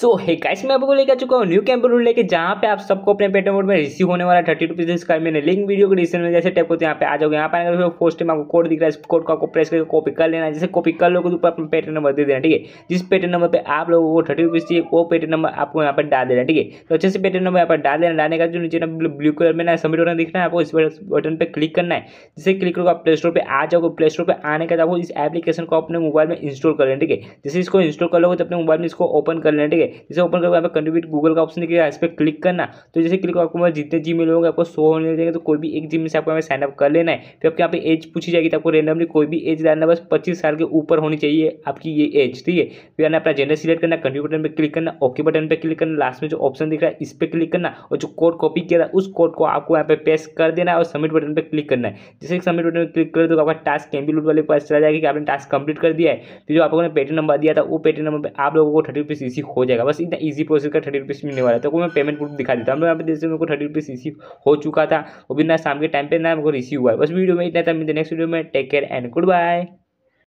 सो hey guys मैं आपको लेकर चुका हूँ न्यू कैंपर रूल लेके जहाँ पे आप सबको अपने पेटम मोड में रिसीव होने वाला थर्टी टू पीसेस का मैंने लिंक वीडियो को डिस्क्रिप्शन में जैसे टैप होते हैं यहाँ पे आ जाओगे यहाँ पे आने फर्स्ट टाइम आपको कोड दिख रहा है इस कोड को आपको प्रेस करके कॉपी कर लेना है जैसे कॉपी कर लोगों तो ऊपर अपना पेटर नंबर दे देना ठीक है जिस पेट नंबर पर आप लोगों को थर्टी रुपीज चाहिए वो पेटर नंबर आपको यहाँ पर डाल देना ठीक है तो अच्छे से पेट नंबर यहाँ पर डाल देना डालने का जो नीचे ब्लू मतलब कलर में ना सबमिट होना दिख रहा है आपको इस बटन पर क्लिक करना है जैसे क्लिक करोगे आप प्ले स्टोर पर आ जाओगे प्ले स्टोर पर आने का आपको इस एप्लीकेशन को अपने मोबाइल में इंस्टॉल कर लेना ठीक है जैसे इसको इंस्टॉल कर लोगे तो अपने मोबाइल में इसको ओपन कर लेना ठीक है है जैसे ओपन करके यहाँ कंट्रीब्यूट गूगल का ऑप्शन दिखेगा इस पर क्लिक करना तो जैसे क्लिक आपको जितने जी मेल होंगे आपको शो होने देंगे तो कोई भी एक जी में से आपको हमें साइनअप कर लेना है फिर आपके यहाँ पे एज पूछी जाएगी तो आपको रेंडमली कोई भी एज डालना बस पच्चीस साल के ऊपर होनी चाहिए आपकी ये एज ठीक है फिर आना अपना जेंडर सिलेक्ट करना कंट्री बटन पर क्लिक करना ओके बटन पर क्लिक करना लास्ट में जो ऑप्शन दिख रहा है इस पर क्लिक करना और जो कोड कॉपी किया था उस कोड को आपको यहाँ पे पेस्ट कर देना है और सबमिट बटन पर क्लिक करना है जैसे सबमिट बटन पर क्लिक कर दो तो आपका टास्क लूट वाले पास चला जाएगा कि आपने टास्क कंप्लीट कर दिया है तो जो आपको पेटी नंबर दिया था वो पेटी नंबर पर आप लोगों को थर्टी रुपीज़ इसी हो जाए जाएगा बस इतना इजी प्रोसेस का थर्टी रुपीज़ मिलने वाला था तो मैं पेमेंट प्रूफ दिखा देता हूँ यहाँ पे जैसे मेरे को थर्टी रुपीज़ रिसीव हो चुका था वो भी ना शाम के टाइम पे ना मेरे को रिसीव हुआ है बस वीडियो में इतना था मिलते नेक्स्ट वीडियो में take care and good bye